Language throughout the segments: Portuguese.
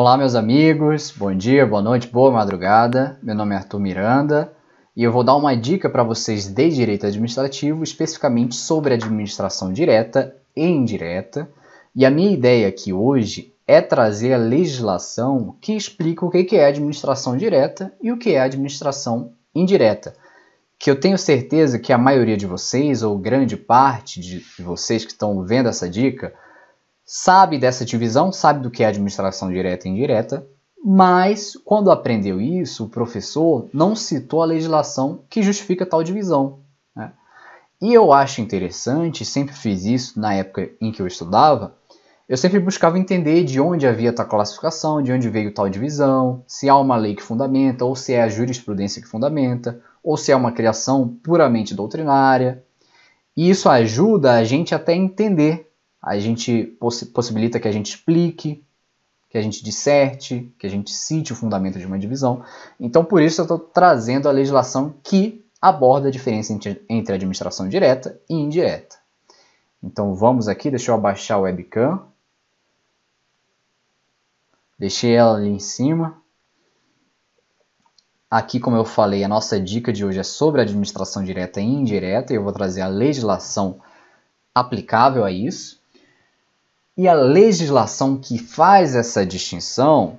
Olá, meus amigos, bom dia, boa noite, boa madrugada. Meu nome é Arthur Miranda e eu vou dar uma dica para vocês de direito administrativo, especificamente sobre administração direta e indireta. E a minha ideia aqui hoje é trazer a legislação que explica o que é administração direta e o que é administração indireta. Que eu tenho certeza que a maioria de vocês, ou grande parte de vocês que estão vendo essa dica, sabe dessa divisão, sabe do que é administração direta e indireta, mas quando aprendeu isso, o professor não citou a legislação que justifica tal divisão. Né? E eu acho interessante, sempre fiz isso na época em que eu estudava, eu sempre buscava entender de onde havia tal classificação, de onde veio tal divisão, se há uma lei que fundamenta, ou se é a jurisprudência que fundamenta, ou se é uma criação puramente doutrinária. E isso ajuda a gente até entender a gente poss possibilita que a gente explique, que a gente disserte, que a gente cite o fundamento de uma divisão. Então, por isso, eu estou trazendo a legislação que aborda a diferença entre administração direta e indireta. Então, vamos aqui, deixa eu abaixar o webcam. Deixei ela ali em cima. Aqui, como eu falei, a nossa dica de hoje é sobre administração direta e indireta, e eu vou trazer a legislação aplicável a isso. E a legislação que faz essa distinção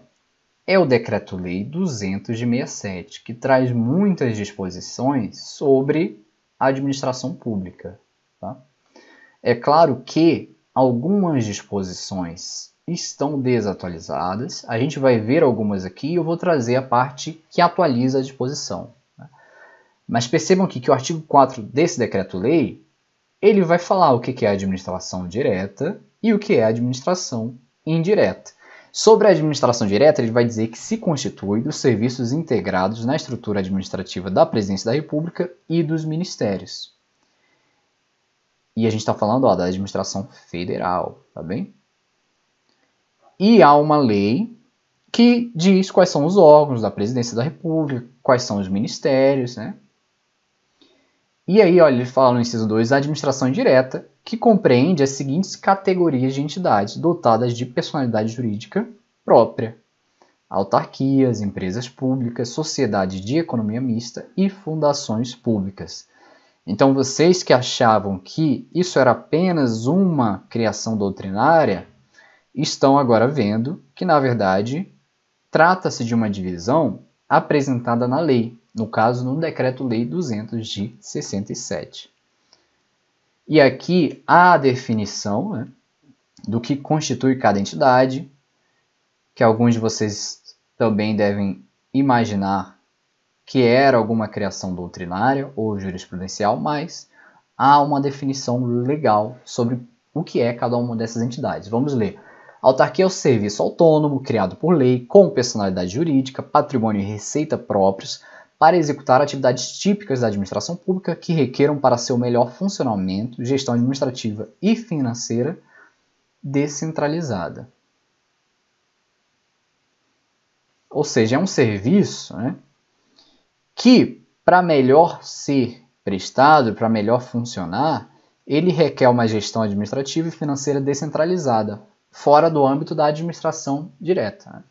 é o Decreto-Lei 267, que traz muitas disposições sobre a administração pública. Tá? É claro que algumas disposições estão desatualizadas, a gente vai ver algumas aqui e eu vou trazer a parte que atualiza a disposição. Né? Mas percebam aqui que o artigo 4 desse decreto-lei, ele vai falar o que é administração direta, e o que é administração indireta. Sobre a administração direta, ele vai dizer que se constitui dos serviços integrados na estrutura administrativa da Presidência da República e dos ministérios. E a gente está falando ó, da administração federal, tá bem? E há uma lei que diz quais são os órgãos da Presidência da República, quais são os ministérios, né? E aí, olha, ele fala no inciso 2, a administração direta que compreende as seguintes categorias de entidades dotadas de personalidade jurídica própria: autarquias, empresas públicas, sociedades de economia mista e fundações públicas. Então, vocês que achavam que isso era apenas uma criação doutrinária, estão agora vendo que, na verdade, trata-se de uma divisão apresentada na lei, no caso, no Decreto-Lei 200 de 67. E aqui há a definição né, do que constitui cada entidade, que alguns de vocês também devem imaginar que era alguma criação doutrinária ou jurisprudencial, mas há uma definição legal sobre o que é cada uma dessas entidades. Vamos ler. Autarquia é o serviço autônomo criado por lei, com personalidade jurídica, patrimônio e receita próprios, para executar atividades típicas da administração pública que requeram para seu melhor funcionamento gestão administrativa e financeira descentralizada. Ou seja, é um serviço né, que, para melhor ser prestado, para melhor funcionar, ele requer uma gestão administrativa e financeira descentralizada, fora do âmbito da administração direta. Né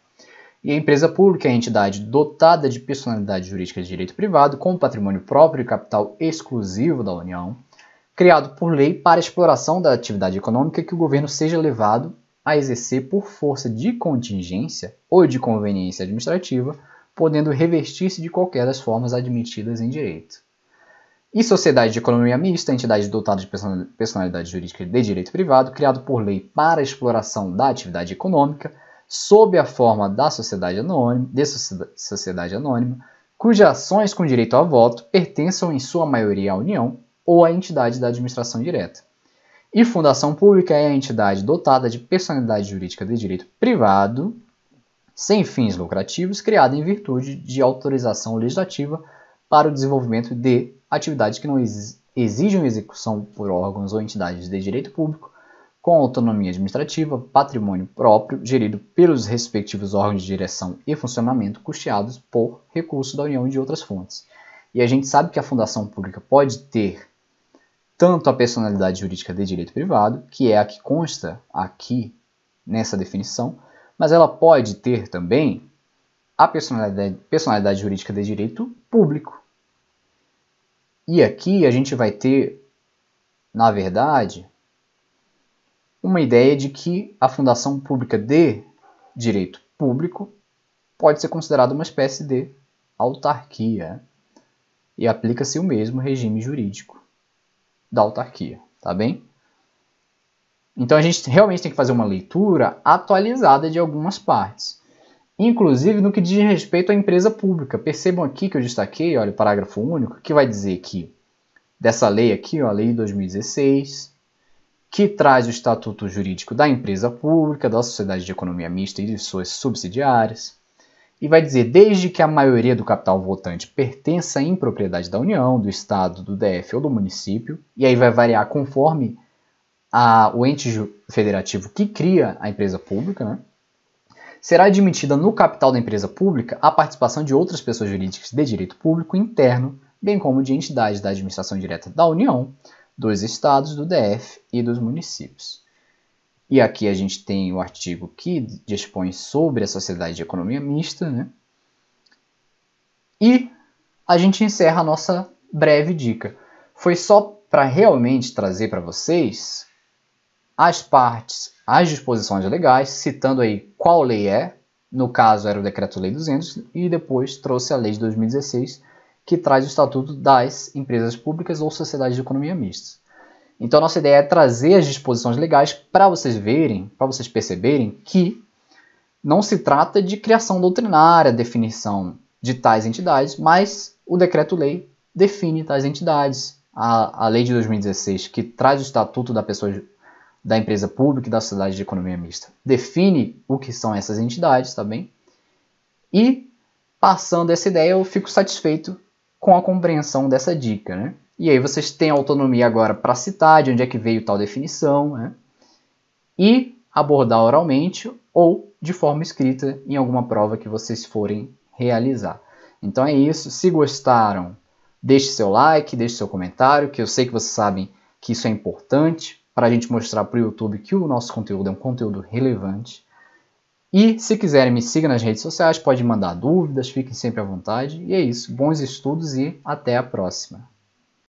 e a empresa pública é a entidade dotada de personalidade jurídica de direito privado com patrimônio próprio e capital exclusivo da União, criado por lei para exploração da atividade econômica que o governo seja levado a exercer por força de contingência ou de conveniência administrativa, podendo revestir-se de qualquer das formas admitidas em direito. E sociedade de economia mista, entidade dotada de personalidade jurídica de direito privado, criado por lei para exploração da atividade econômica, sob a forma da sociedade anônima, de sociedade anônima, cujas ações com direito a voto pertençam em sua maioria à União ou à entidade da administração direta. E fundação pública é a entidade dotada de personalidade jurídica de direito privado, sem fins lucrativos, criada em virtude de autorização legislativa para o desenvolvimento de atividades que não exigem execução por órgãos ou entidades de direito público com autonomia administrativa, patrimônio próprio, gerido pelos respectivos órgãos de direção e funcionamento, custeados por recursos da União e de outras fontes. E a gente sabe que a fundação pública pode ter tanto a personalidade jurídica de direito privado, que é a que consta aqui nessa definição, mas ela pode ter também a personalidade, personalidade jurídica de direito público. E aqui a gente vai ter, na verdade, uma ideia de que a fundação pública de direito público pode ser considerada uma espécie de autarquia né? e aplica-se o mesmo regime jurídico da autarquia, tá bem? Então a gente realmente tem que fazer uma leitura atualizada de algumas partes, inclusive no que diz respeito à empresa pública. Percebam aqui que eu destaquei, olha, o parágrafo único, que vai dizer que dessa lei aqui, ó, a lei de 2016, que traz o estatuto jurídico da empresa pública, da sociedade de economia mista e de suas subsidiárias, e vai dizer: desde que a maioria do capital votante pertença em propriedade da União, do Estado, do DF ou do município, e aí vai variar conforme a, o ente federativo que cria a empresa pública, né? será admitida no capital da empresa pública a participação de outras pessoas jurídicas de direito público interno, bem como de entidades da administração direta da União, dos estados, do DF e dos municípios. E aqui a gente tem o artigo que dispõe sobre a sociedade de economia mista, né? E a gente encerra a nossa breve dica. Foi só para realmente trazer para vocês as partes, as disposições legais, citando aí qual lei é, no caso era o Decreto-Lei 200, e depois trouxe a Lei de 2016 que traz o Estatuto das Empresas Públicas ou Sociedades de Economia Mista. Então, nossa ideia é trazer as disposições legais para vocês verem, para vocês perceberem que não se trata de criação doutrinária, definição de tais entidades, mas o decreto-lei define tais entidades. A, a lei de 2016, que traz o estatuto da pessoa da empresa pública e da sociedade de economia mista, define o que são essas entidades, tá bem? E passando essa ideia, eu fico satisfeito com a compreensão dessa dica. Né? E aí vocês têm autonomia agora para citar de onde é que veio tal definição né? e abordar oralmente ou de forma escrita em alguma prova que vocês forem realizar. Então é isso. Se gostaram, deixe seu like, deixe seu comentário, que eu sei que vocês sabem que isso é importante para a gente mostrar para o YouTube que o nosso conteúdo é um conteúdo relevante. E se quiserem, me siga nas redes sociais, pode mandar dúvidas, fiquem sempre à vontade. E é isso, bons estudos e até a próxima.